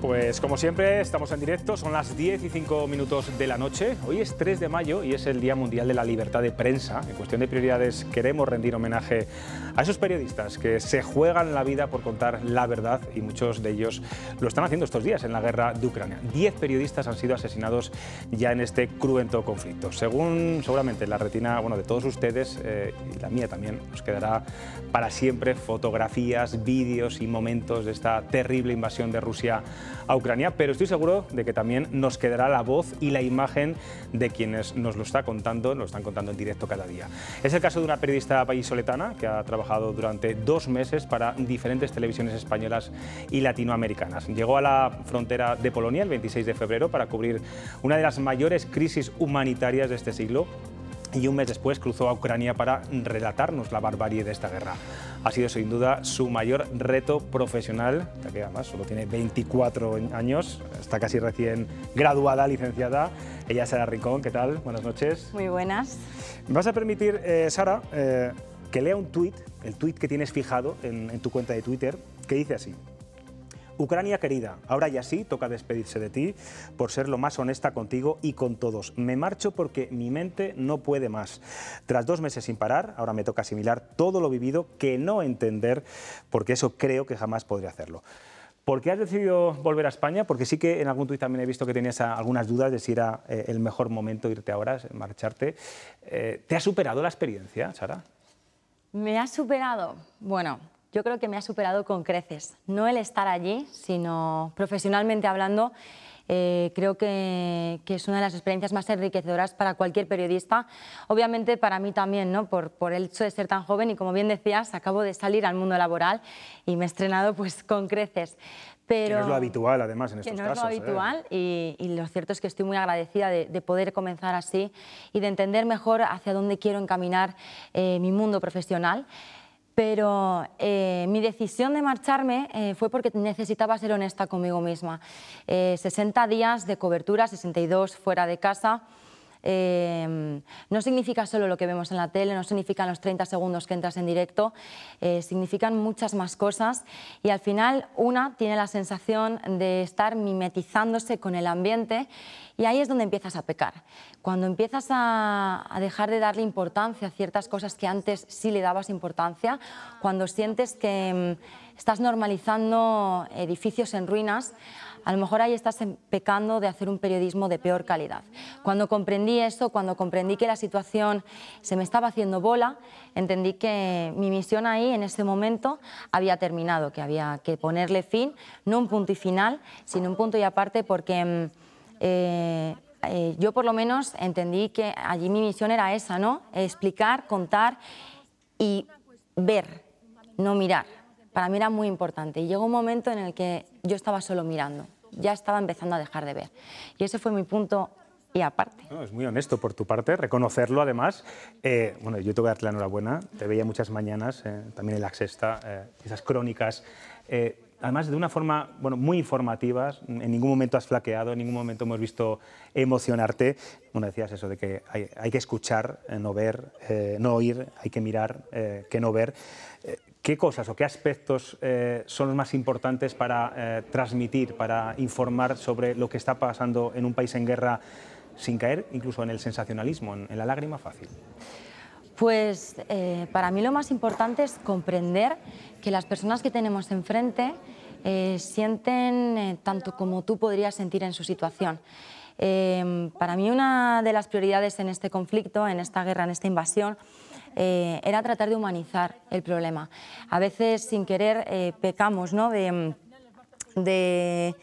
Pues como siempre, estamos en directo, son las 10 y 5 minutos de la noche. Hoy es 3 de mayo y es el Día Mundial de la Libertad de Prensa. En cuestión de prioridades, queremos rendir homenaje a esos periodistas que se juegan la vida por contar la verdad y muchos de ellos lo están haciendo estos días en la guerra de Ucrania. 10 periodistas han sido asesinados ya en este cruento conflicto. Según seguramente la retina bueno, de todos ustedes eh, y la mía también, nos quedará para siempre fotografías, vídeos y momentos de esta terrible invasión de Rusia a Ucrania, pero estoy seguro de que también nos quedará la voz y la imagen de quienes nos lo está contando, nos lo están contando en directo cada día. Es el caso de una periodista paisoletana que ha trabajado durante dos meses para diferentes televisiones españolas y latinoamericanas. Llegó a la frontera de Polonia el 26 de febrero para cubrir una de las mayores crisis humanitarias de este siglo y un mes después cruzó a Ucrania para relatarnos la barbarie de esta guerra ha sido sin duda su mayor reto profesional, ya que además solo tiene 24 años, está casi recién graduada, licenciada. Ella es Sara Rincón, ¿qué tal? Buenas noches. Muy buenas. ¿Me vas a permitir, eh, Sara, eh, que lea un tuit, el tuit que tienes fijado en tu cuenta de Twitter, que dice así. Ucrania querida, ahora ya sí, toca despedirse de ti por ser lo más honesta contigo y con todos. Me marcho porque mi mente no puede más. Tras dos meses sin parar, ahora me toca asimilar todo lo vivido que no entender, porque eso creo que jamás podría hacerlo. ¿Por qué has decidido volver a España? Porque sí que en algún tuit también he visto que tenías algunas dudas de si era eh, el mejor momento irte ahora, marcharte. Eh, ¿Te ha superado la experiencia, Sara? Me ha superado. Bueno, yo creo que me ha superado con creces. No el estar allí, sino profesionalmente hablando, eh, creo que, es una de las experiencias más enriquecedoras para cualquier periodista. Obviamente para mí también, ¿no? por, el hecho de ser tan joven y como bien decías, acabo de salir al mundo laboral y me he estrenado pues, con creces. Pero, que no es lo habitual, además, en estos que no Es lo ¿eh? habitual y, lo cierto es que estoy muy agradecida de, poder comenzar así y de entender mejor hacia dónde quiero encaminar eh, mi mundo profesional pero eh, mi decisión de marcharme eh, fue porque necesitaba ser honesta conmigo misma. 60 eh, días de cobertura, 62 fuera de casa, Em, no significa solo lo que vemos en la tele, no significan los 30 segundos que entras en directo, eh, significan muchas más cosas y al final una tiene la sensación de estar mimetizándose con el ambiente y ahí es donde empiezas a pecar. Cuando empiezas a, a dejar de darle importancia a ciertas cosas que antes sí le dabas importancia, cuando sientes que em, estás normalizando edificios en ruinas, a lo mejor ahí estás pecando de hacer un periodismo de peor calidad. Cuando comprendí eso, cuando comprendí que la situación se me estaba haciendo bola, entendí que mi misión ahí, en ese momento, había terminado, que había que ponerle fin, no un punto y final, sino un punto y aparte porque... Mm, eh, eh, yo por lo menos entendí que allí mi misión era esa, ¿no? Explicar, contar y ver, no mirar. Para mí era muy importante. Y llegó un momento en el que yo estaba solo mirando ya estaba empezando a dejar de ver. Y ese fue mi punto y aparte. es muy honesto por tu parte, reconocerlo además. Eh, bueno, yo te voy a dar la enhorabuena, te veía muchas mañanas, eh, también en la sexta, eh, esas crónicas. además, de una forma bueno, muy informativa, en ningún momento has flaqueado, en ningún momento hemos visto emocionarte. Bueno, decías eso de que hay, hay que escuchar, no ver, no oír, hay que mirar, que no ver. ¿Qué cosas o qué aspectos eh, son los más importantes para eh, transmitir, para informar sobre lo que está pasando en un país en guerra sin caer incluso en el sensacionalismo, en, la lágrima fácil? Pues eh, para mí lo más importante es comprender que las personas que tenemos enfrente sienten tanto como tú podrías sentir en su situación. para mí una de las prioridades en este conflicto, en esta guerra, en esta invasión, eh, era tratar de humanizar el problema. A veces sin querer eh, pecamos de,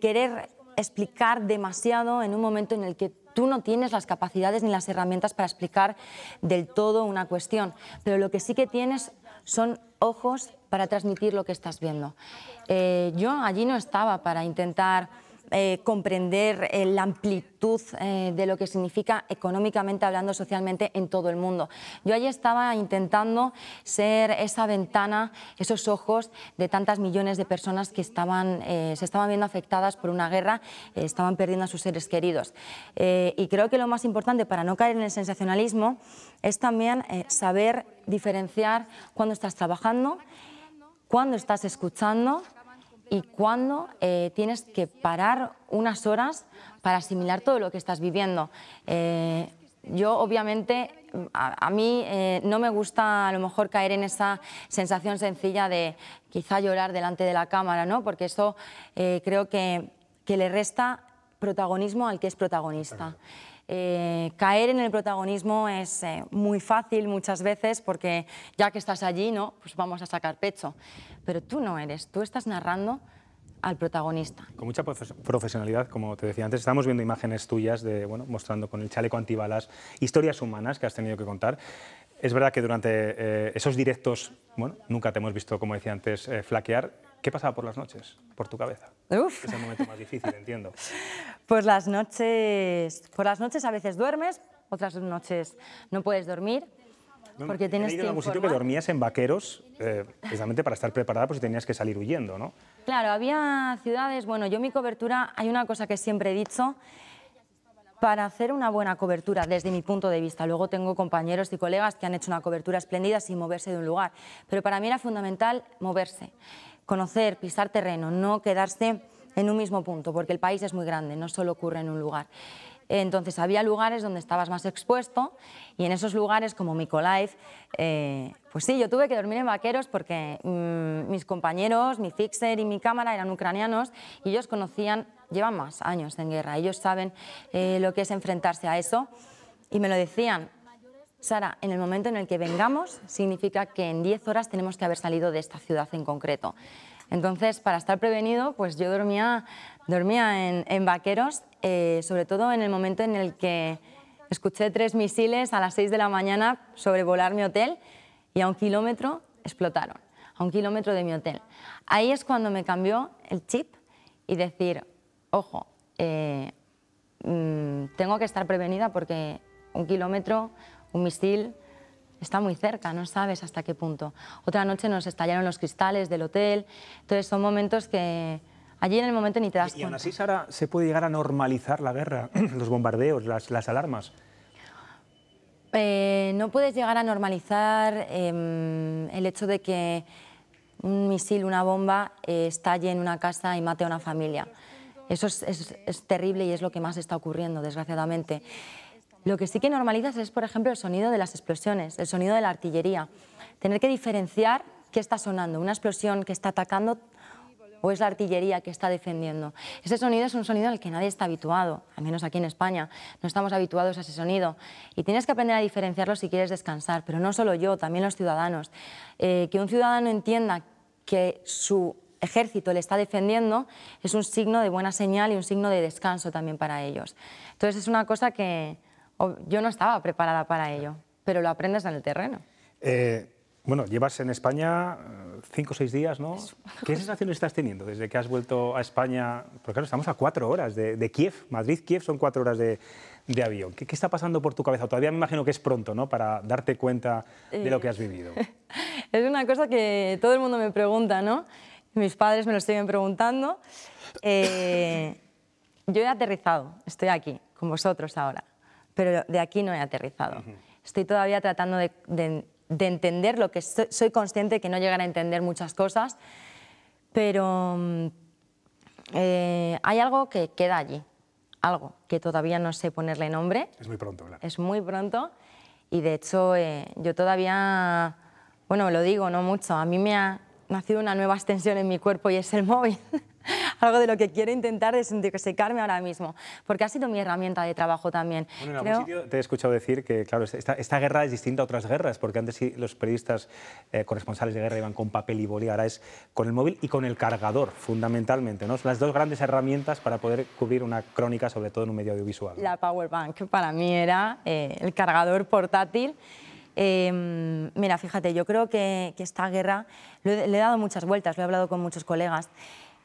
querer explicar demasiado en un momento en el que tú no tienes las capacidades ni las herramientas para explicar del todo una cuestión, pero lo que sí que tienes son ojos para transmitir lo que estás viendo. Eh, yo allí no estaba para intentar eh, comprender eh, la amplitud eh, de lo que significa económicamente hablando, socialmente, en todo el mundo. Yo allí estaba intentando ser esa ventana, esos ojos de tantas millones de personas que estaban, se estaban viendo afectadas por una guerra, estaban perdiendo a sus seres queridos. y creo que lo más importante para no caer en el sensacionalismo es también saber diferenciar cuando estás trabajando, cuando estás escuchando y cuándo eh, tienes que parar unas horas para asimilar todo lo que estás viviendo. Eh, yo obviamente, a, mí eh, no me gusta a lo mejor caer en esa sensación sencilla de quizá llorar delante de la cámara, ¿no? porque eso creo que, que, le resta protagonismo al que es protagonista. caer en el protagonismo es muy fácil muchas veces porque ya que estás allí, ¿no? pues vamos a sacar pecho pero tú no eres, tú estás narrando al protagonista. Con mucha profesionalidad, como te decía antes, estamos viendo imágenes tuyas de, bueno, mostrando con el chaleco antibalas historias humanas que has tenido que contar. Es verdad que durante eh, esos directos, bueno, nunca te hemos visto, como decía antes, eh, flaquear. ¿Qué pasaba por las noches, por tu cabeza? Es el momento más difícil, entiendo. Pues las noches, por las noches a veces duermes, otras noches no puedes dormir porque tienes que. sitio que dormías en vaqueros, eh, precisamente para estar preparada pues si tenías que salir huyendo, ¿no? Claro, había ciudades. Bueno, yo mi cobertura, hay una cosa que siempre he dicho. Para hacer una buena cobertura, desde mi punto de vista, luego tengo compañeros y colegas que han hecho una cobertura espléndida sin moverse de un lugar, pero para mí era fundamental moverse, conocer, pisar terreno, no quedarse en un mismo punto, porque el país es muy grande, no solo ocurre en un lugar. Entonces había lugares donde estabas más expuesto y en esos lugares como Mykolaiv, eh, pues sí, yo tuve que dormir en vaqueros porque mm, mis compañeros, mi fixer y mi cámara eran ucranianos y ellos conocían, llevan más años en guerra, ellos saben eh, lo que es enfrentarse a eso y me lo decían. Sara, en el momento en el que vengamos significa que en 10 horas tenemos que haber salido de esta ciudad en concreto. Entonces, para estar prevenido, pues yo dormía, dormía en, vaqueros, eh, sobre todo en el momento en el que escuché tres misiles a las 6 de la mañana sobrevolar mi hotel y a un kilómetro explotaron, a un kilómetro de mi hotel. Ahí es cuando me cambió el chip y decir, ojo, eh, mm, tengo que estar prevenida porque un kilómetro, un misil, está muy cerca, no sabes hasta qué punto. Otra noche nos estallaron los cristales del hotel, entonces son momentos que allí en el momento ni te das cuenta. Y aún así, Sara, ¿se puede llegar a normalizar la guerra, los bombardeos, las, alarmas? Eh, no puedes llegar a normalizar em, el hecho de que un misil, una bomba, eh, estalle en una casa y mate a una familia. Eso es terrible y es lo que más está ocurriendo, desgraciadamente. Lo que sí que normalizas es, por ejemplo, el sonido de las explosiones, el sonido de la artillería. Tener que diferenciar qué está sonando, una explosión que está atacando o es la artillería que está defendiendo. Ese sonido es un sonido al que nadie está habituado, al menos aquí en España. No estamos habituados a ese sonido. Y tienes que aprender a diferenciarlo si quieres descansar, pero no solo yo, también los ciudadanos. Eh, que un ciudadano entienda que su ejército le está defendiendo es un signo de buena señal y un signo de descanso también para ellos. Entonces es una cosa que, yo no estaba preparada para ello, pero lo aprendes en el terreno. Eh, bueno, llevas en España eh, cinco o seis días, ¿no? ¿Qué sensación estás teniendo desde que has vuelto a España? Porque claro, estamos a cuatro horas de, Kiev, Madrid-Kiev son cuatro horas de, avión. ¿Qué, está pasando por tu cabeza? Todavía me imagino que es pronto, ¿no? Para darte cuenta de lo que has vivido. Eh, es una cosa que todo el mundo me pregunta, ¿no? Mis padres me lo siguen preguntando. yo he aterrizado, estoy aquí con vosotros ahora pero de aquí no he aterrizado. Estoy todavía tratando de, entender lo que soy, consciente que no llegar a entender muchas cosas, pero mm, eh, hay algo que queda allí, algo que todavía no sé ponerle nombre. Es muy pronto, claro. Es muy pronto y de hecho eh, yo todavía, bueno, lo digo, no mucho, a mí me ha nacido una nueva extensión en mi cuerpo y es el móvil. algo de lo que quiero intentar desintoxicarme ahora mismo, porque ha sido mi herramienta de trabajo también. Bueno, en algún sitio te he escuchado decir que, claro, esta, guerra es distinta a otras guerras, porque antes los periodistas eh, corresponsales de guerra iban con papel y boli, ahora es con el móvil y con el cargador, fundamentalmente, ¿no? Son las dos grandes herramientas para poder cubrir una crónica, sobre todo en un medio audiovisual. La power bank para mí era eh, el cargador portátil. Em, mira, fíjate, yo creo que, esta guerra, le he dado muchas vueltas, lo he hablado con muchos colegas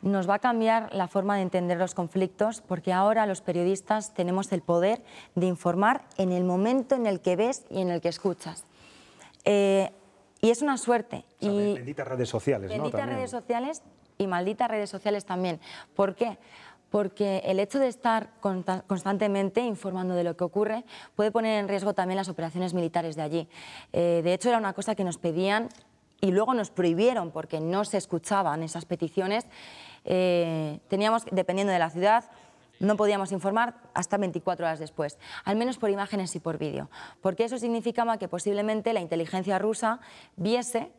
nos va a cambiar la forma de entender los conflictos porque ahora los periodistas tenemos el poder de informar en el momento en el que ves y en el que escuchas. Eh, y es una suerte. y benditas redes sociales, ¿no? Benditas redes sociales y malditas redes sociales también. ¿Por qué? Porque el hecho de estar constantemente informando de lo que ocurre puede poner en riesgo también las operaciones militares de allí. Eh, de hecho, era una cosa que nos pedían y luego nos prohibieron porque no se escuchaban esas peticiones eh, teníamos, dependiendo de la ciudad, no podíamos informar hasta 24 horas después, al menos por imágenes y por vídeo, porque eso significaba que posiblemente la inteligencia rusa viese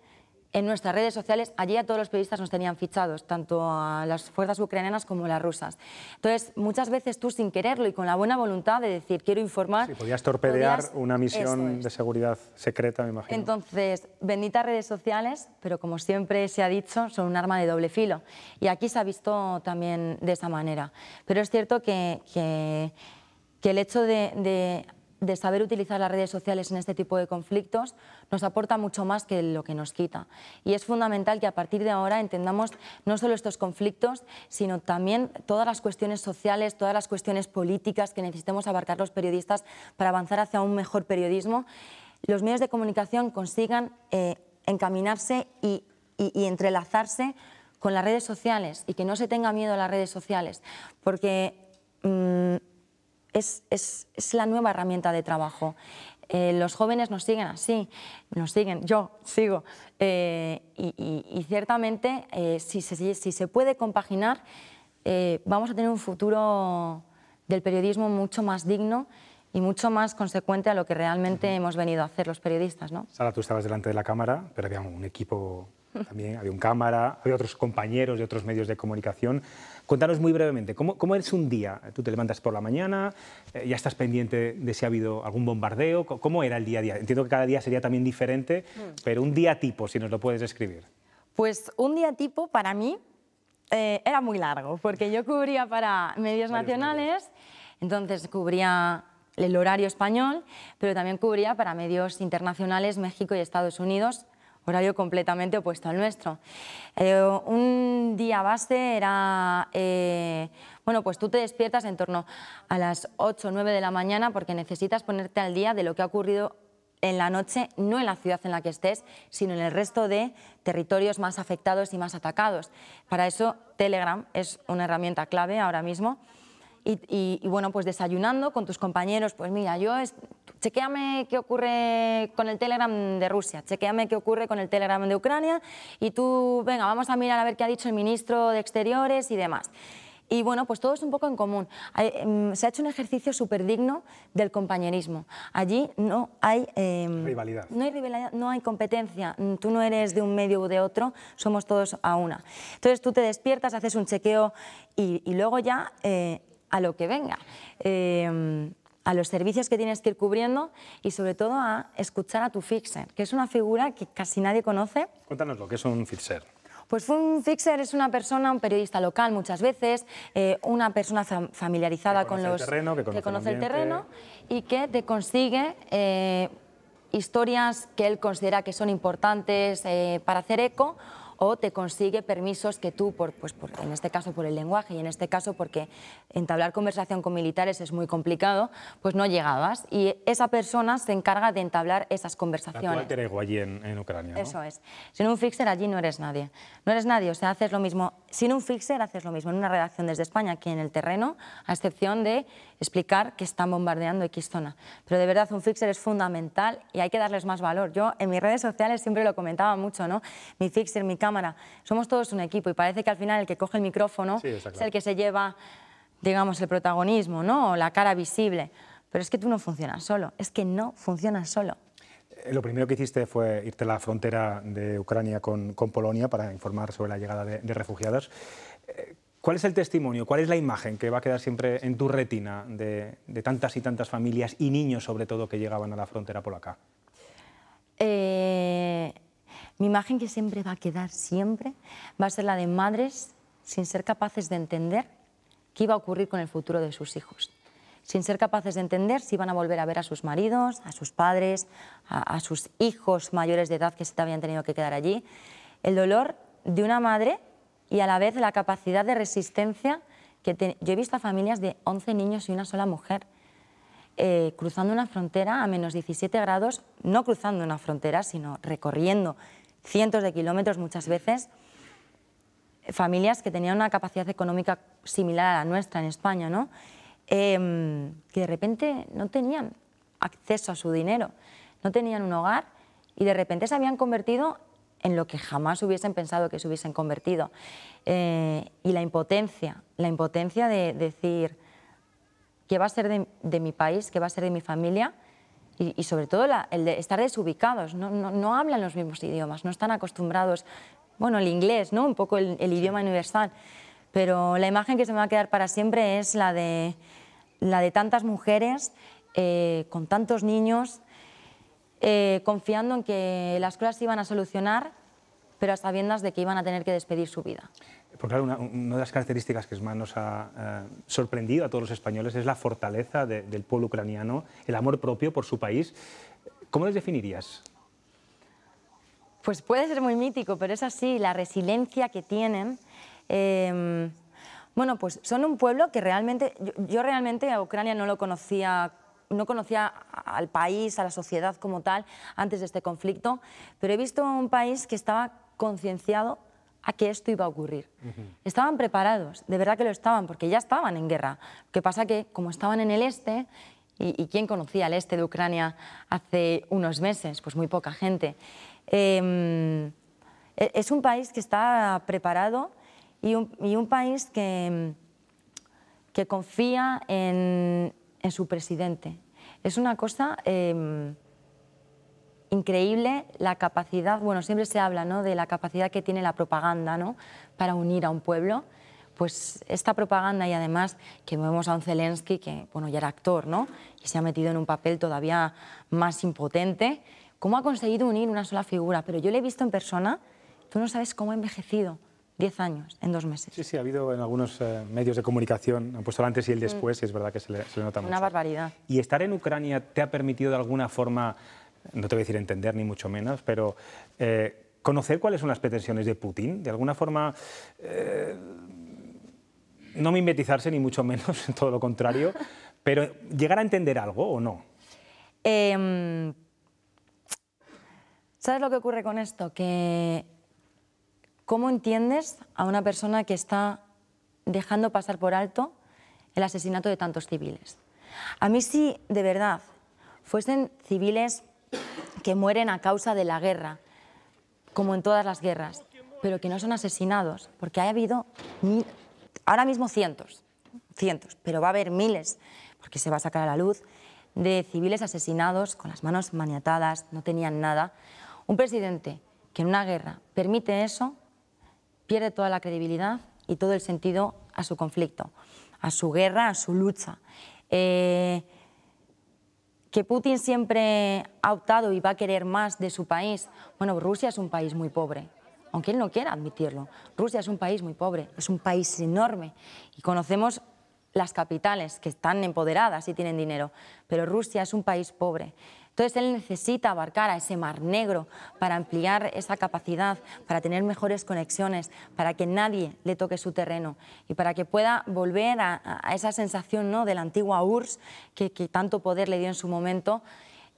en nuestras redes sociales, allí a todos los periodistas nos tenían fichados, tanto a las fuerzas ucranianas como a las rusas. Entonces, muchas veces tú sin quererlo y con la buena voluntad de decir, quiero informar... Sí, podías torpedear una misión de seguridad secreta, me imagino. Entonces, benditas redes sociales, pero como siempre se ha dicho, son un arma de doble filo. Y aquí se ha visto también de esa manera. Pero es cierto que, el hecho de de saber utilizar las redes sociales en este tipo de conflictos nos aporta mucho más que lo que nos quita. Y es fundamental que a partir de ahora entendamos no solo estos conflictos, sino también todas las cuestiones sociales, todas las cuestiones políticas que necesitemos abarcar los periodistas para avanzar hacia un mejor periodismo. Los medios de comunicación consigan eh, encaminarse y, entrelazarse con las redes sociales y que no se tenga miedo a las redes sociales, porque... Mm, es, es, es la nueva herramienta de trabajo. Eh, los jóvenes nos siguen así, nos siguen, yo sigo. Eh, y, ciertamente, eh, si, si, se puede compaginar, vamos a tener un futuro del periodismo mucho más digno y mucho más consecuente a lo que realmente hemos venido a hacer los periodistas. ¿no? Sara, tú estabas delante de la cámara, pero había un equipo también, había un cámara, había otros compañeros de otros medios de comunicación. Cuéntanos muy brevemente, ¿cómo, cómo eres un día? Tú te levantas por la mañana, eh, ya estás pendiente de si ha habido algún bombardeo, ¿cómo era el día a día? Entiendo que cada día sería también diferente, mm. pero un día tipo, si nos lo puedes describir. Pues un día tipo para mí eh, era muy largo, porque yo cubría para medios nacionales, entonces cubría el horario español, pero también cubría para medios internacionales México y Estados Unidos, horario completamente opuesto al nuestro. Eh, un día base era, eh, bueno, pues tú te despiertas en torno a las 8 o 9 de la mañana porque necesitas ponerte al día de lo que ha ocurrido en la noche, no en la ciudad en la que estés, sino en el resto de territorios más afectados y más atacados. Para eso Telegram es una herramienta clave ahora mismo. Y, y bueno, pues desayunando con tus compañeros, pues mira, yo Chequéame qué ocurre con el Telegram de Rusia, chequeame qué ocurre con el Telegram de Ucrania y tú, venga, vamos a mirar a ver qué ha dicho el ministro de Exteriores y demás. Y bueno, pues todo es un poco en común. Em, se ha hecho un ejercicio súper digno del compañerismo. Allí no hay... Em, rivalidad. No hay rivalidad, no hay competencia. Tú no eres de un medio u de otro, somos todos a una. Entonces tú te despiertas, haces un chequeo y, luego ya eh, a lo que venga. Em, a los servicios que tienes que ir cubriendo y sobre todo a escuchar a tu fixer, que es una figura que casi nadie conoce. Cuéntanos lo que es un fixer. Pues un fixer es una persona, un periodista local muchas veces, eh, una persona familiarizada con los... que conoce, el, terreno y que te consigue eh, historias que él considera que son importantes eh, para hacer eco o te consigue permisos que tú, pues en este caso por el lenguaje y en este caso porque entablar conversación con militares es muy complicado, pues no llegabas. Y esa persona se encarga de entablar esas conversaciones. La allí en, Ucrania. ¿no? Eso es. Sin un fixer allí no eres nadie. No eres nadie, o sea, haces lo mismo sin un fixer haces lo mismo en una redacción desde España, que en el terreno, a excepción de explicar que están bombardeando X zona. Pero de verdad un fixer es fundamental y hay que darles más valor. Yo en mis redes sociales siempre lo comentaba mucho, ¿no? Mi fixer, mi cámara, somos todos un equipo y parece que al final el que coge el micrófono es el que se lleva, digamos, el protagonismo, ¿no? O la cara visible. Pero es que tú no funcionas solo, es que no funcionas solo lo primero que hiciste fue irte a la frontera de Ucrania con, Polonia para informar sobre la llegada de, refugiados. Eh, ¿Cuál es el testimonio, cuál es la imagen que va a quedar siempre en tu retina de, tantas y tantas familias y niños sobre todo que llegaban a la frontera polaca? Eh, mi imagen que siempre va a quedar, siempre, va a ser la de madres sin ser capaces de entender qué iba a ocurrir con el futuro de sus hijos sin ser capaces de entender si iban a volver a ver a sus maridos, a sus padres, a, sus hijos mayores de edad que se habían tenido que quedar allí. El dolor de una madre y a la vez la capacidad de resistencia que yo he visto a familias de 11 niños y una sola mujer eh, cruzando una frontera a menos 17 grados, no cruzando una frontera, sino recorriendo cientos de kilómetros muchas veces, eh, familias que tenían una capacidad económica similar a la nuestra en España, ¿no? Em, que de repente no tenían acceso a su dinero, no tenían un hogar y de repente se habían convertido en lo que jamás hubiesen pensado que se hubiesen convertido. Eh, y la impotencia, la impotencia de decir qué va a ser de, mi país, qué va a ser de mi familia y, sobre todo el de estar desubicados, no, hablan los mismos idiomas, no están acostumbrados, bueno, el inglés, ¿no? un poco el idioma universal, pero la imagen que se me va a quedar para siempre es la de la de tantas mujeres, eh, con tantos niños, eh, confiando en que las cosas se iban a solucionar, pero a de que iban a tener que despedir su vida. Porque claro, una, de las características que más nos ha eh, sorprendido a todos los españoles es la fortaleza del pueblo ucraniano, el amor propio por su país. ¿Cómo les definirías? Pues puede ser muy mítico, pero es así, la resiliencia que tienen. Em, bueno, pues son un pueblo que realmente, yo, realmente a Ucrania no lo conocía no conocía al país, a la sociedad como tal, antes de este conflicto, pero he visto un país que estaba concienciado a que esto iba a ocurrir. Estaban preparados, de verdad que lo estaban, porque ya estaban en guerra. Lo que pasa que, como estaban en el este, y, quién conocía el este de Ucrania hace unos meses? Pues muy poca gente. Em, e, es un país que está preparado y un, país que, confía en, su presidente. Es una cosa em, increíble la capacidad, bueno, siempre se habla de la capacidad que tiene la propaganda para unir a un pueblo. Pues esta propaganda y además que vemos a un Zelensky que bueno, ya era actor y se ha metido en un papel todavía más impotente, cómo ha conseguido unir una sola figura. Pero yo le he visto en persona, tú no sabes cómo ha envejecido. 10 años en dos meses. Sí, sí, ha habido en algunos eh, medios de comunicación, han puesto el antes y el mm. después, y es verdad que se le, nota mucho. Una barbaridad. ¿Y estar en Ucrania te ha permitido de alguna forma, no te voy a decir entender ni mucho menos, pero eh, conocer cuáles son las pretensiones de Putin? De alguna forma, eh, no mimetizarse ni mucho menos, todo lo contrario, pero llegar a entender algo o no. Em, ¿Sabes lo que ocurre con esto? Que ¿Cómo entiendes a una persona que está dejando pasar por alto el asesinato de tantos civiles? A mí sí, de verdad, fuesen civiles que mueren a causa de la guerra, como en todas las guerras, pero que no son asesinados, porque ha habido ahora mismo cientos, cientos, pero va a haber miles, porque se va a sacar a la luz, de civiles asesinados con las manos maniatadas, no tenían nada. Un presidente que en una guerra permite eso, pierde toda la credibilidad y todo el sentido a su conflicto, a su guerra, a su lucha. Eh, que Putin siempre ha optado y va a querer más de su país. Bueno, Rusia es un país muy pobre, aunque él no quiera admitirlo. Rusia es un país muy pobre, es un país enorme y conocemos las capitales que están empoderadas y tienen dinero, pero Rusia es un país pobre. Entonces él necesita abarcar a ese mar negro para ampliar esa capacidad, para tener mejores conexiones, para que nadie le toque su terreno y para que pueda volver a, esa sensación ¿no? de la antigua URSS que, tanto poder le dio en su momento.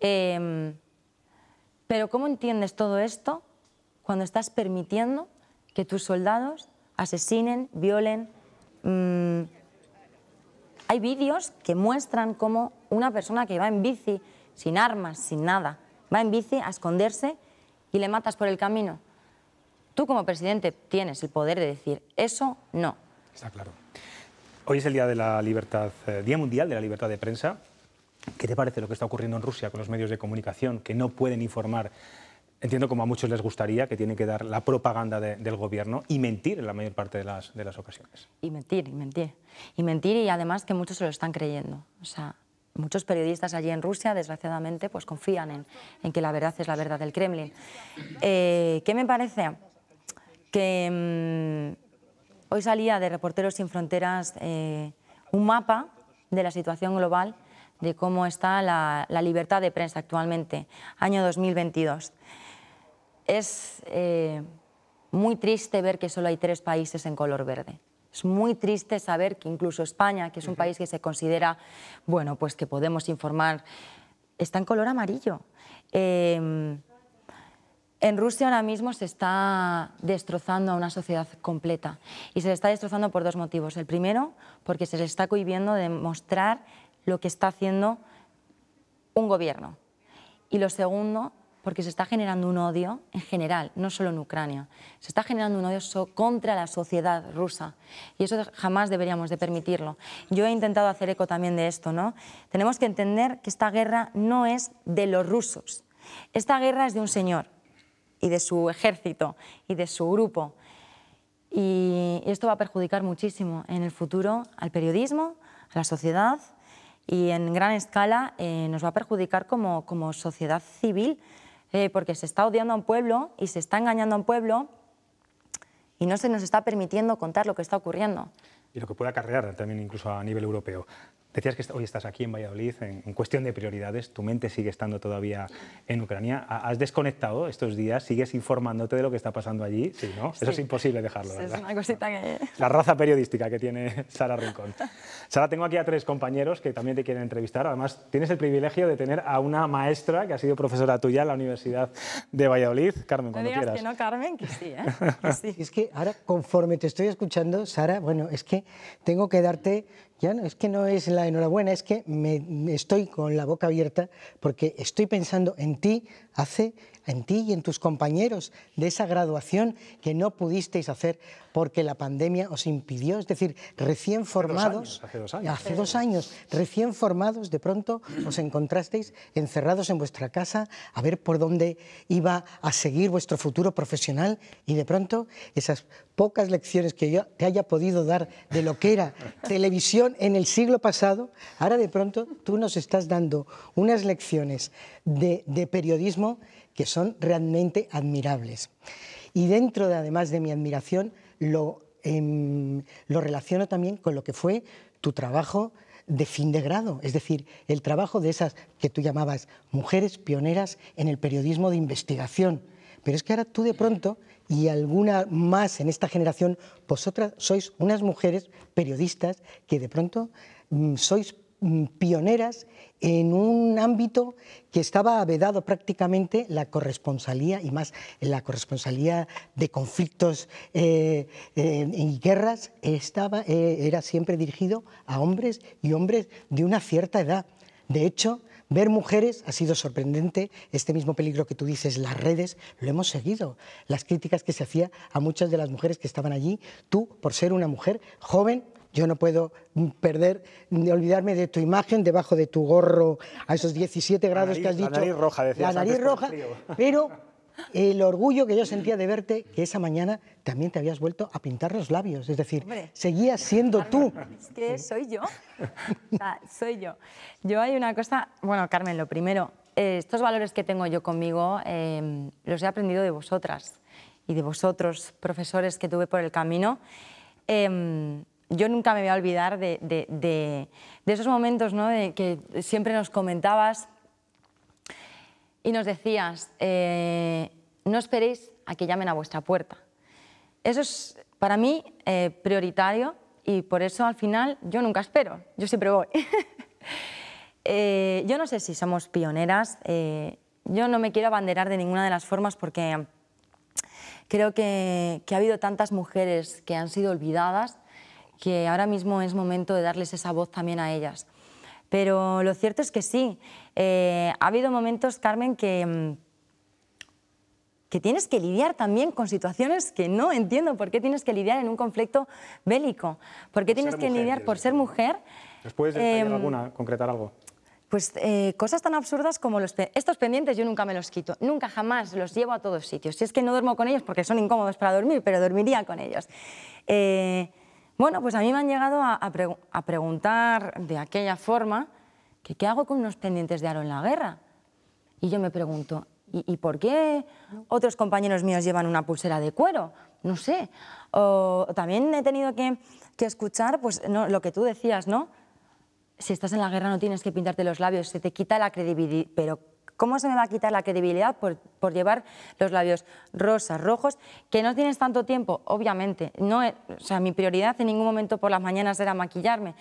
Em, pero ¿cómo entiendes todo esto cuando estás permitiendo que tus soldados asesinen, violen? Mm, hay vídeos que muestran cómo una persona que va en bici sin armas, sin nada. Va en bici a esconderse y le matas por el camino. Tú como presidente tienes el poder de decir eso no. Está claro. Hoy es el Día de la Libertad, eh, Día Mundial de la Libertad de Prensa. ¿Qué te parece lo que está ocurriendo en Rusia con los medios de comunicación que no pueden informar? Entiendo como a muchos les gustaría que tienen que dar la propaganda del gobierno y mentir en la mayor parte de las, de las ocasiones. Y mentir, y mentir. Y mentir y además que muchos se lo están creyendo. O sea, muchos periodistas allí en Rusia, desgraciadamente, pues confían en, que la verdad es la verdad del Kremlin. Eh, ¿Qué me parece? Que mm, hoy salía de Reporteros sin Fronteras eh, un mapa de la situación global de cómo está la, libertad de prensa actualmente, año 2022. Es eh, muy triste ver que solo hay tres países en color verde. Es muy triste saber que incluso España, que es un país que se considera, bueno, pues que podemos informar, está en color amarillo. Em, en Rusia ahora mismo se está destrozando a una sociedad completa y se le está destrozando por dos motivos. El primero, porque se le está cohibiendo de lo que está haciendo un gobierno. Y lo segundo, porque se está generando un odio en general, no solo en Ucrania. Se está generando un odio contra la sociedad rusa y eso jamás deberíamos de permitirlo. Yo he intentado hacer eco también de esto, ¿no? Tenemos que entender que esta guerra no es de los rusos. Esta guerra es de un señor y de su ejército y de su grupo. Y esto va a perjudicar muchísimo en el futuro al periodismo, a la sociedad y en gran escala eh, nos va a perjudicar como, como sociedad civil. Eh, porque se está odiando a un pueblo y se está engañando a un pueblo y no se nos está permitiendo contar lo que está ocurriendo. Y lo que puede acarrear también incluso a nivel europeo. Decías que hoy estás aquí en Valladolid, en, cuestión de prioridades, tu mente sigue estando todavía en Ucrania. ¿Has desconectado estos días? ¿Sigues informándote de lo que está pasando allí? Sí, ¿no? Eso es imposible dejarlo. Es una cosita que... La raza periodística que tiene Sara Rincón. Sara, tengo aquí a tres compañeros que también te quieren entrevistar. Además, tienes el privilegio de tener a una maestra que ha sido profesora tuya en la Universidad de Valladolid. Carmen, cuando digas que no, Carmen, ¿eh? que sí. Es que ahora, conforme te estoy escuchando, Sara, bueno, es que tengo que darte es que no es la enhorabuena, es que me, estoy con la boca abierta porque estoy pensando en ti hace en ti y en tus compañeros de esa graduación que no pudisteis hacer porque la pandemia os impidió. Es decir, recién formados, hace dos años, hace dos años, recién formados, de pronto os encontrasteis encerrados en vuestra casa a ver por dónde iba a seguir vuestro futuro profesional y de pronto esas pocas lecciones que yo te haya podido dar de lo que era televisión en el siglo pasado, ahora de pronto tú nos estás dando unas lecciones de periodismo que son realmente admirables. Y dentro de, además de mi admiración, lo, em, lo relaciono también con lo que fue tu trabajo de fin de grado, es decir, el trabajo de esas que tú llamabas mujeres pioneras en el periodismo de investigación. Pero es que ahora tú de pronto, y alguna más en esta generación, vosotras sois unas mujeres periodistas que de pronto mm, sois Mm, pioneras en un ámbito que estaba vedado prácticamente la corresponsalía y más la corresponsalía de conflictos eh, eh, y guerras estaba, eh, era siempre dirigido a hombres y hombres de una cierta edad. De hecho, ver mujeres ha sido sorprendente. Este mismo peligro que tú dices, las redes, lo hemos seguido. Las críticas que se hacía a muchas de las mujeres que estaban allí, tú, por ser una mujer joven, yo no puedo mm, perder, olvidarme de tu imagen debajo de tu gorro a esos 17 grados que has dicho. La nariz roja, decías. La nariz roja, pero el orgullo que yo sentía de verte, que esa mañana también te habías vuelto a pintar los labios, es decir, seguías siendo tú. Es que soy yo, soy yo. Yo hay una cosa, bueno, Carmen, lo primero, eh, estos valores que tengo yo conmigo em, los he aprendido de vosotras y de vosotros, profesores que tuve por el camino. Em, yo nunca me voy a olvidar de, esos momentos ¿no? que siempre nos comentabas y nos decías, eh, no esperéis a que llamen a vuestra puerta. Eso es para mí eh, prioritario y por eso al final yo nunca espero, yo siempre voy. Eh, yo no sé si somos pioneras, yo no me quiero abanderar de ninguna de las formas porque creo que, que ha habido tantas mujeres que han sido olvidadas que ahora mismo es momento de darles esa voz también a ellas. Pero lo cierto es que sí, eh, ha habido momentos, Carmen, que, mm, que tienes que lidiar también con situaciones que no entiendo por qué tienes que lidiar en un conflicto bélico, por qué tienes que lidiar por ser mujer. Después de em, alguna, concretar algo. Pues eh, cosas tan absurdas como los estos pendientes yo nunca me los quito, nunca jamás los llevo a todos sitios. Si es que no duermo con ellos porque son incómodos para dormir, pero dormiría con ellos. Eh, bueno, pues a mí me han llegado a, preguntar de aquella forma que qué hago con unos pendientes de aro en la guerra. Y yo me pregunto, ¿y, por qué otros compañeros míos llevan una pulsera de cuero? No sé. O, también he tenido que, escuchar pues, lo que tú decías, ¿no? Si estás en la guerra no tienes que pintarte los labios, se te quita la credibilidad. Pero ¿Cómo se me va a quitar la credibilidad por, llevar los labios rosas, rojos? Que no tienes tanto tiempo, obviamente. No, o sea, mi prioridad en ningún momento por las mañanas era maquillarme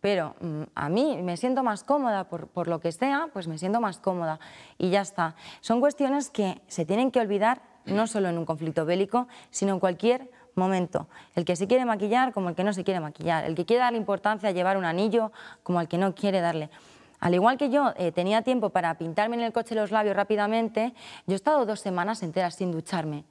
pero mm, a mí me siento más cómoda por, lo que sea, pues me siento más cómoda y ya está. Son cuestiones que se tienen que olvidar no solo en un conflicto bélico, sino en cualquier momento. El que se quiere maquillar como el que no se quiere maquillar, el que quiere dar importancia a llevar un anillo como el que no quiere darle. Al igual que yo eh, tenía tiempo para pintarme en el coche los labios rápidamente, yo he estado dos semanas enteras sin ducharme.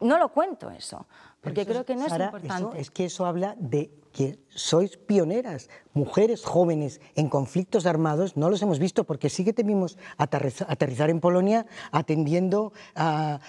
No lo cuento eso porque creo que no es importante. es que eso habla de que sois pioneras, mujeres jóvenes en conflictos armados, no los hemos visto porque sí que temimos aterrizar en Polonia atendiendo a,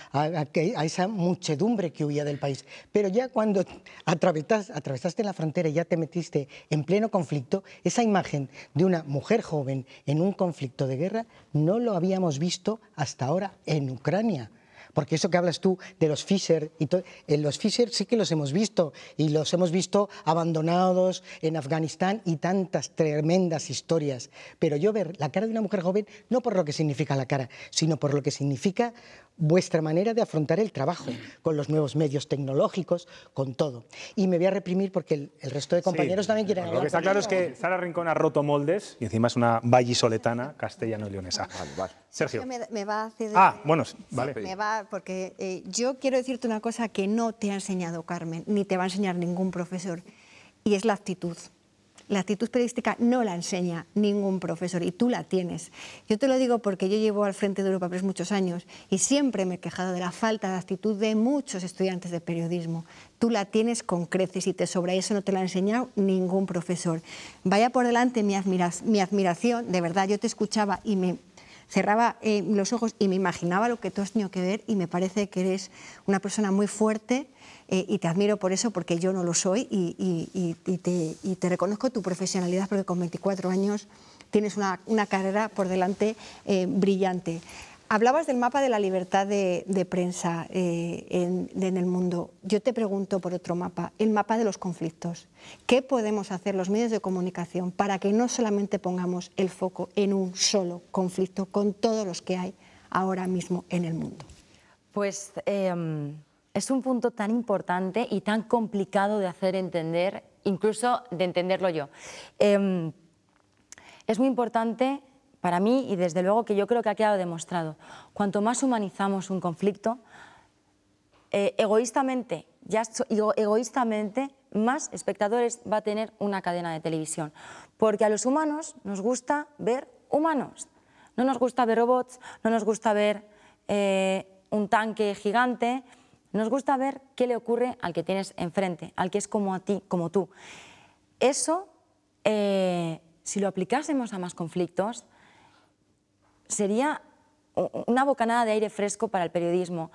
esa muchedumbre que huía del país. Pero ya cuando atravesaste la frontera y ya te metiste en pleno conflicto, esa imagen de una mujer joven en un conflicto de guerra no lo habíamos visto hasta ahora en Ucrania. Porque eso que hablas tú de los Fisher, y eh, los Fisher sí que los hemos visto, y los hemos visto abandonados en Afganistán y tantas tremendas historias. Pero yo ver la cara de una mujer joven, no por lo que significa la cara, sino por lo que significa vuestra manera de afrontar el trabajo, con los nuevos medios tecnológicos, con todo. Y me voy a reprimir porque el, resto de compañeros también quieren hablar. Lo que está claro es que Sara Rincón ha roto moldes y encima es una vallisoletana castellano-leonesa. Ah, Sergio. Me, va a ah, bueno, vale. me va porque eh, yo quiero decirte una cosa que no te ha enseñado Carmen, ni te va a enseñar ningún profesor, y es la actitud la actitud periodística no la enseña ningún profesor y tú la tienes. Yo te lo digo porque yo llevo al frente de Europa Press muchos años y siempre me he quejado de la falta de actitud de muchos estudiantes de periodismo. Tú la tienes con creces y te sobra eso no te lo ha enseñado ningún profesor. Vaya por delante mi, mi admiración, de verdad, yo te escuchaba y me cerraba eh, los ojos y me imaginaba lo que tú has tenido que ver y me parece que eres una persona muy fuerte eh, y te admiro por eso porque yo no lo soy y, te, reconozco tu profesionalidad porque con 24 años tienes una, carrera por delante eh, brillante. Hablabas del mapa de la libertad de, prensa eh, en, el mundo. Yo te pregunto por otro mapa, el mapa de los conflictos. ¿Qué podemos hacer los medios de comunicación para que no solamente pongamos el foco en un solo conflicto con todos los que hay ahora mismo en el mundo? Pues em, es un punto tan importante y tan complicado de hacer entender, incluso de entenderlo yo. Em, es muy importante para mí y desde luego que yo creo que ha quedado demostrado. Cuanto más humanizamos un conflicto, eh, egoístamente, más espectadores va a tener una cadena de televisión. Porque a los humanos nos gusta ver humanos. No nos gusta ver robots, no nos gusta ver eh, un tanque gigante, nos gusta ver qué le ocurre al que tienes enfrente, al que es como a ti, como tú. Eso, eh, si lo aplicásemos a más conflictos, sería una bocanada de aire fresco para el periodismo.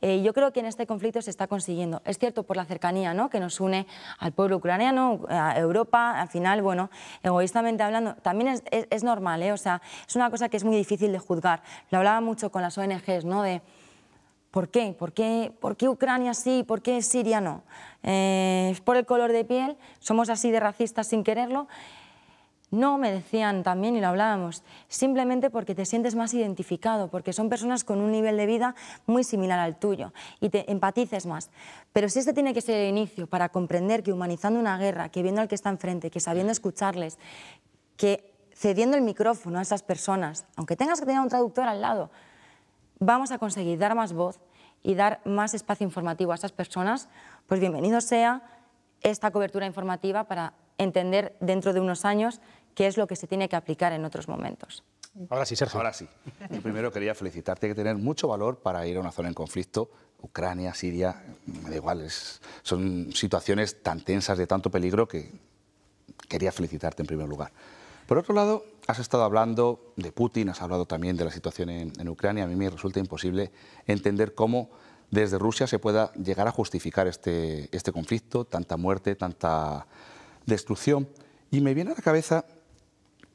Eh, yo creo que en este conflicto se está consiguiendo. Es cierto por la cercanía ¿no? que nos une al pueblo ucraniano, eh, a Europa, al final, bueno, egoístamente hablando, también es, normal, ¿eh? o sea, es una cosa que es muy difícil de juzgar. Lo hablaba mucho con las ONGs, ¿no? De, ¿Por qué? ¿Por qué, por Ucrania sí? ¿Por qué Siria no? Eh, ¿Por el color de piel? ¿Somos así de racistas sin quererlo? No, me decían también y lo hablábamos, simplemente porque te sientes más identificado, porque son personas con un nivel de vida muy similar al tuyo y te empatices más. Pero si este tiene que ser el inicio para comprender que humanizando una guerra, que viendo al que está enfrente, que sabiendo escucharles, que cediendo el micrófono a esas personas, aunque tengas que tener un traductor al lado, vamos a conseguir dar más voz y dar más espacio informativo a esas personas, pues bienvenido sea esta cobertura informativa para entender dentro de unos años qué es lo que se tiene que aplicar en otros momentos. Ahora sí, Sergio. Ahora sí. primero quería felicitarte que tener mucho valor para ir a una zona en conflicto. Ucrania, Siria, me da igual, son situaciones tan tensas, de tanto peligro, que quería felicitarte en primer lugar. Por otro lado, has estado hablando de Putin, has hablado también de la situación en, en Ucrania. A mí me resulta imposible entender cómo desde Rusia se pueda llegar a justificar este, este conflicto, tanta muerte, tanta destrucción. Y me viene a la cabeza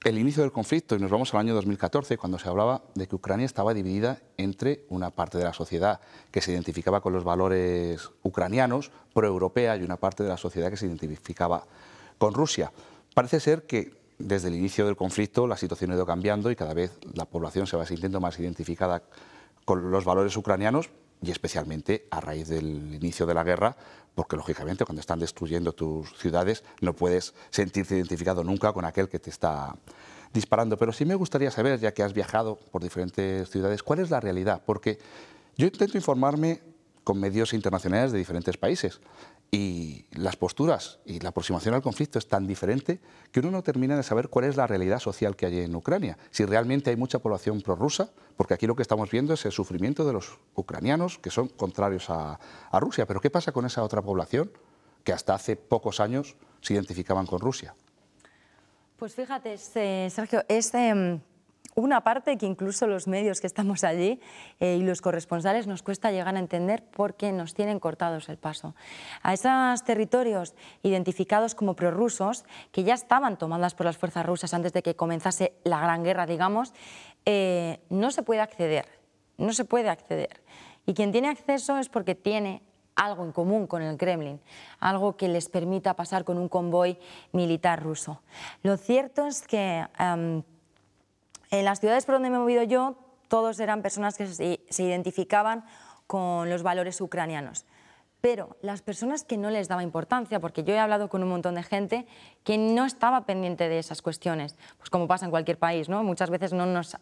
el inicio del conflicto, y nos vamos al año 2014, cuando se hablaba de que Ucrania estaba dividida entre una parte de la sociedad que se identificaba con los valores ucranianos, proeuropea, y una parte de la sociedad que se identificaba con Rusia. Parece ser que desde el inicio del conflicto la situación ha ido cambiando y cada vez la población se va sintiendo más identificada con los valores ucranianos, y especialmente a raíz del inicio de la guerra, porque lógicamente cuando están destruyendo tus ciudades no puedes sentirte identificado nunca con aquel que te está disparando. Pero sí me gustaría saber, ya que has viajado por diferentes ciudades, cuál es la realidad, porque yo intento informarme con medios internacionales de diferentes países y las posturas y la aproximación al conflicto es tan diferente que uno no termina de saber cuál es la realidad social que hay en Ucrania. Si realmente hay mucha población prorrusa, porque aquí lo que estamos viendo es el sufrimiento de los ucranianos que son contrarios a, a Rusia. Pero ¿qué pasa con esa otra población que hasta hace pocos años se identificaban con Rusia? Pues fíjate, este, Sergio, este... Mm, una parte que incluso los medios que estamos allí eh, y los corresponsales nos cuesta llegar a entender por qué nos tienen cortados el paso. A esos territorios identificados como prorrusos, que ya estaban tomadas por las fuerzas rusas antes de que comenzase la Gran Guerra, digamos, eh, no se puede acceder, no se puede acceder. Y quien tiene acceso es porque tiene algo en común con el Kremlin, algo que les permita pasar con un convoy militar ruso. Lo cierto es que em, en las ciudades por donde me he movido yo, todos eran personas que se, identificaban con los valores ucranianos. Pero las personas que no les daba importancia, porque yo he hablado con un montón de gente que no estaba pendiente de esas cuestiones, pues como pasa en cualquier país, Muchas veces no nos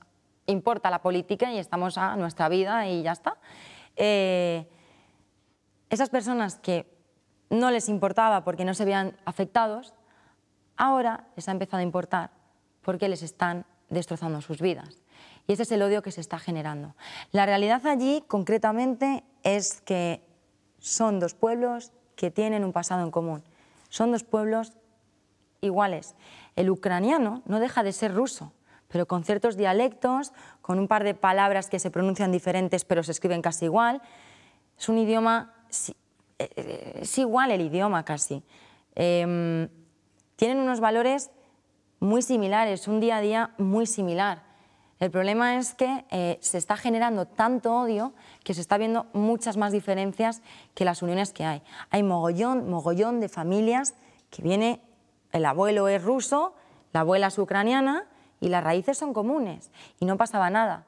importa la política y estamos a nuestra vida y ya está. Eh, esas personas que no les importaba porque no se veían afectados, ahora les ha empezado a importar porque les están destrozando sus vidas. Y ese es el odio que se está generando. La realidad allí, concretamente, es que son dos pueblos que tienen un pasado en común. Son dos pueblos iguales. El ucraniano no deja de ser ruso, pero con ciertos dialectos, con un par de palabras que se pronuncian diferentes pero se escriben casi igual. Es un idioma, eh, eh, es igual el idioma casi. Em, tienen unos valores muy similares, un día a día muy similar. El problema es que eh, se está generando tanto odio que se está viendo muchas más diferencias que las uniones que hay. Hay mogollón, mogollón de familias que viene, el abuelo es ruso, la abuela es ucraniana y las raíces son comunes y no pasaba nada.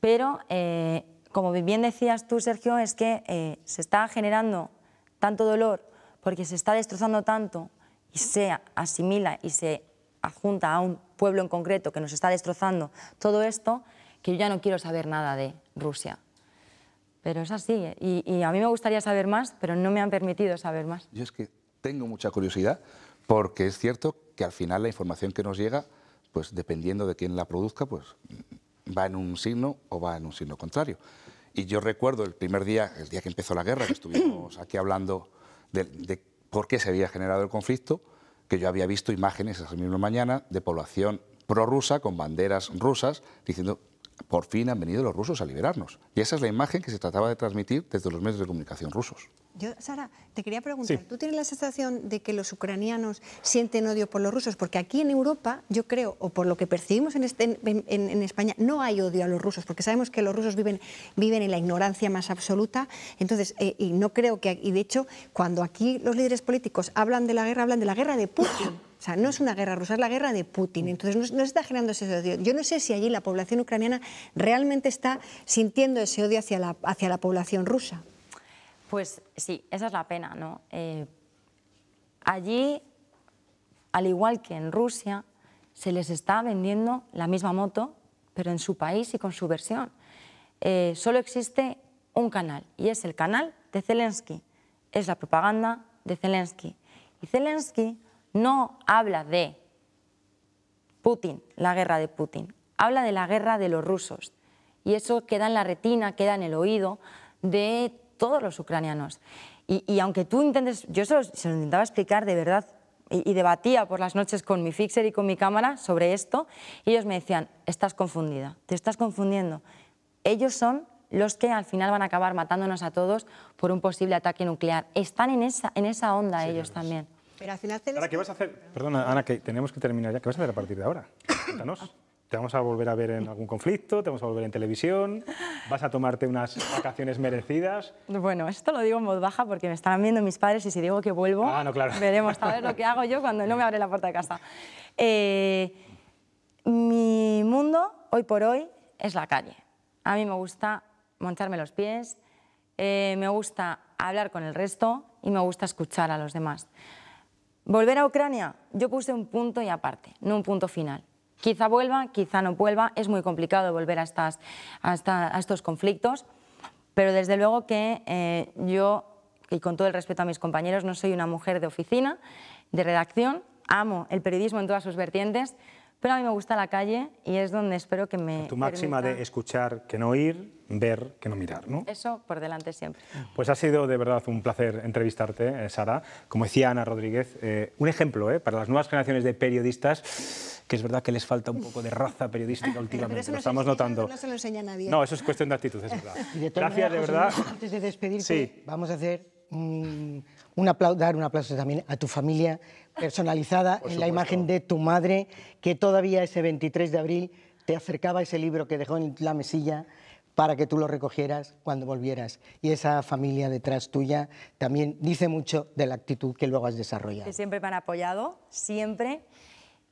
Pero, eh, como bien decías tú, Sergio, es que eh, se está generando tanto dolor porque se está destrozando tanto y se asimila y se adjunta a un pueblo en concreto que nos está destrozando todo esto, que yo ya no quiero saber nada de Rusia. Pero es así, ¿eh? y, a mí me gustaría saber más, pero no me han permitido saber más. Yo es que tengo mucha curiosidad, porque es cierto que al final la información que nos llega, pues dependiendo de quién la produzca, pues va en un signo o va en un signo contrario. Y yo recuerdo el primer día, el día que empezó la guerra, que estuvimos aquí hablando de por qué se había generado el conflicto, yo había visto imágenes esa misma mañana de población prorrusa con banderas rusas diciendo por fin han venido los rusos a liberarnos. Y esa es la imagen que se trataba de transmitir desde los medios de comunicación rusos. Yo, Sara, te quería preguntar, ¿tú tienes la sensación de que los ucranianos sienten odio por los rusos? Porque aquí en Europa, yo creo, o por lo que percibimos en, este, España, no hay odio a los rusos, porque sabemos que los rusos viven, viven en la ignorancia más absoluta. Entonces, eh, y no creo que, y de hecho, cuando aquí los líderes políticos hablan de la guerra, hablan de la guerra de Putin. O sea, no es una guerra rusa, es la guerra de Putin. Entonces, no, se está generando ese odio. Yo no sé si allí la población ucraniana realmente está sintiendo ese odio hacia la, hacia la población rusa. Pues sí, esa es la pena, ¿no? Eh, allí, al igual que en Rusia, se les está vendiendo la misma moto, pero en su país y con su versión. Eh, solo existe un canal y es el canal de Zelensky. Es la propaganda de Zelensky. Y Zelensky no habla de Putin, la guerra de Putin, habla de la guerra de los rusos. Y eso queda en la retina, queda en el oído de todos los ucranianos. Y, y aunque tú intentes, yo se, lo intentaba explicar de verdad y, debatía por las noches con mi fixer y con mi cámara sobre esto, ellos me decían, estás confundida, te estás confundiendo. Ellos son los que al final van a acabar matándonos a todos por un posible ataque nuclear. Están en esa, en esa onda ellos también. Pero al final Ahora, ¿qué vas a hacer? Perdona, Ana, que tenemos que terminar ya. ¿Qué vas a hacer a partir de ahora? Cuéntanos te vamos a volver a ver en algún conflicto, te vamos a volver en televisión, vas a tomarte unas vacaciones merecidas. Bueno, esto lo digo en voz baja porque me están viendo mis padres y si digo que vuelvo, ah, no, claro. veremos a ver lo que hago yo cuando no me abre la puerta de casa. Eh, mi mundo, hoy por hoy, es la calle. A mí me gusta montarme los pies, eh, me gusta hablar con el resto y me gusta escuchar a los demás. Volver a Ucrania, yo puse un punto y aparte, no un punto final. Quizá vuelva, quizá no vuelva, es muy complicado volver a, estas, a, estos conflictos, pero desde luego que eh, yo, y con todo el respeto a mis compañeros, no soy una mujer de oficina, de redacción, amo el periodismo en todas sus vertientes, pero a mí me gusta la calle y es donde espero que me... Tu máxima de escuchar que no oír, ver que no mirar, ¿no? Eso por delante siempre. Pues ha sido de verdad un placer entrevistarte, eh, Sara. Como decía Ana Rodríguez, eh, un ejemplo eh, para las nuevas generaciones de periodistas que es verdad que les falta un poco de raza periodística últimamente, lo estamos notando. No se lo enseña nadie. No, eso es cuestión de actitud, es verdad. Gracias, de verdad. Antes de despedirte, sí. vamos a hacer dar un aplauso también a tu familia personalizada en la imagen de tu madre, que todavía ese 23 de abril te acercaba ese libro que dejó en la mesilla para que tú lo recogieras cuando volvieras. Y esa familia detrás tuya también dice mucho de la actitud que luego has desarrollado. siempre me han apoyado, siempre.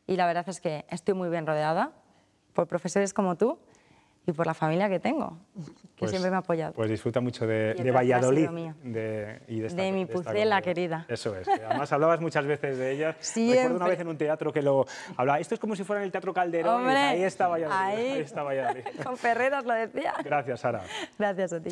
Y la verdad es que estoy muy bien rodeada por profesores como tú y por la familia que tengo, que siempre me ha apoyado. Pues disfruta mucho de, Valladolid de, y de, mi Pucela querida. Eso es. Además, hablabas muchas veces de ella. Siempre. Recuerdo una vez en un teatro que lo hablaba. Esto es como si fuera en el Teatro Calderón. y ahí está Valladolid. Ahí, ahí está Valladolid. Con Ferreras lo decía. Gracias, Sara. Gracias a ti.